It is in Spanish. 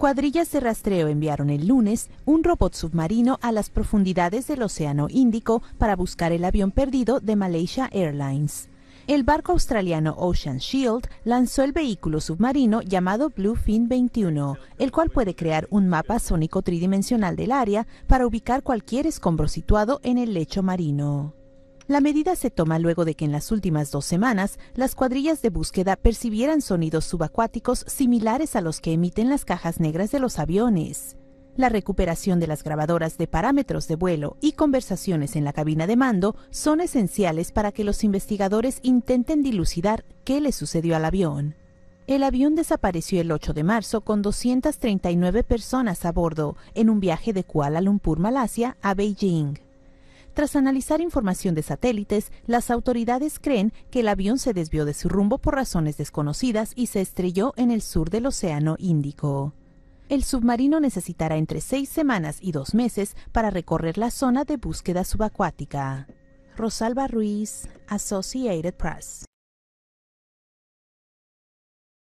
Cuadrillas de rastreo enviaron el lunes un robot submarino a las profundidades del Océano Índico para buscar el avión perdido de Malaysia Airlines. El barco australiano Ocean Shield lanzó el vehículo submarino llamado Bluefin 21, el cual puede crear un mapa sónico tridimensional del área para ubicar cualquier escombro situado en el lecho marino. La medida se toma luego de que en las últimas dos semanas las cuadrillas de búsqueda percibieran sonidos subacuáticos similares a los que emiten las cajas negras de los aviones. La recuperación de las grabadoras de parámetros de vuelo y conversaciones en la cabina de mando son esenciales para que los investigadores intenten dilucidar qué le sucedió al avión. El avión desapareció el 8 de marzo con 239 personas a bordo en un viaje de Kuala Lumpur, Malasia, a Beijing. Tras analizar información de satélites, las autoridades creen que el avión se desvió de su rumbo por razones desconocidas y se estrelló en el sur del Océano Índico. El submarino necesitará entre seis semanas y dos meses para recorrer la zona de búsqueda subacuática. Rosalba Ruiz, Associated Press.